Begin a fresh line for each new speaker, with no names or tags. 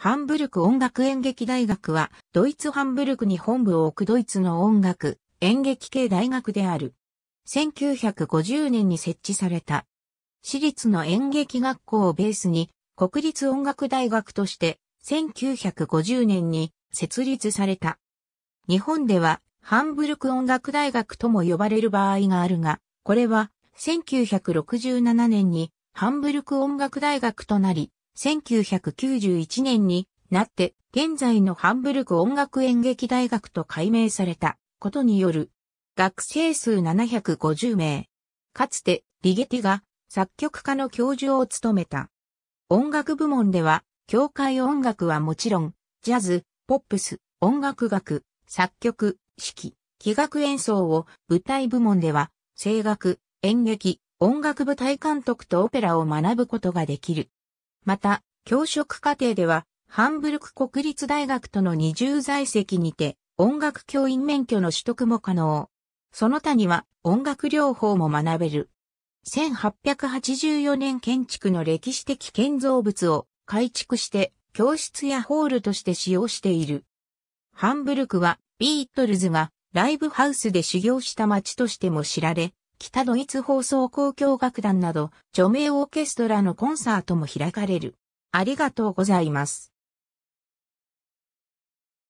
ハンブルク音楽演劇大学は、ドイツハンブルクに本部を置くドイツの音楽、演劇系大学である。1950年に設置された。私立の演劇学校をベースに、国立音楽大学として、1950年に設立された。日本では、ハンブルク音楽大学とも呼ばれる場合があるが、これは、1967年に、ハンブルク音楽大学となり、1991年になって、現在のハンブルク音楽演劇大学と改名されたことによる、学生数750名。かつて、リゲティが作曲家の教授を務めた。音楽部門では、教会音楽はもちろん、ジャズ、ポップス、音楽学、作曲、式、器楽演奏を舞台部門では、声楽、演劇、音楽舞台監督とオペラを学ぶことができる。また、教職課程では、ハンブルク国立大学との二重在籍にて、音楽教員免許の取得も可能。その他には、音楽療法も学べる。1884年建築の歴史的建造物を改築して教室やホールとして使用している。ハンブルクはビートルズがライブハウスで修行した街としても知られ、北ドイツ放送交響楽団など、著名オーケストラのコンサートも開かれる。ありがとうございます。